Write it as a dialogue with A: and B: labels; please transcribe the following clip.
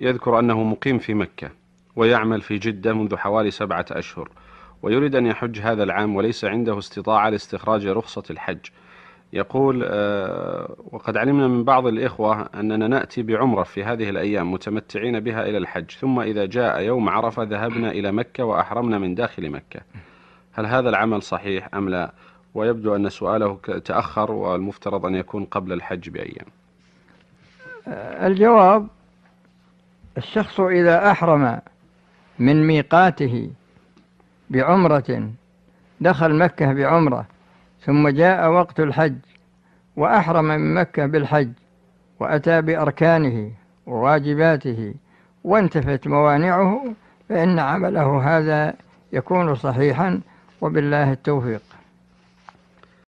A: يذكر أنه مقيم في مكة ويعمل في جدة منذ حوالي سبعة أشهر ويريد أن يحج هذا العام وليس عنده استطاعة لاستخراج رخصة الحج يقول آه، وقد علمنا من بعض الإخوة أننا نأتي بعمرة في هذه الأيام متمتعين بها إلى الحج ثم إذا جاء يوم عرفة ذهبنا إلى مكة وأحرمنا من داخل مكة هل هذا العمل صحيح أم لا ويبدو أن سؤاله تأخر والمفترض أن يكون قبل الحج بأيام
B: آه، الجواب الشخص إذا أحرم من ميقاته بعمرة دخل مكة بعمرة ثم جاء وقت الحج وأحرم من مكة بالحج وأتى بأركانه وواجباته وانتفت موانعه فإن عمله هذا يكون صحيحا وبالله التوفيق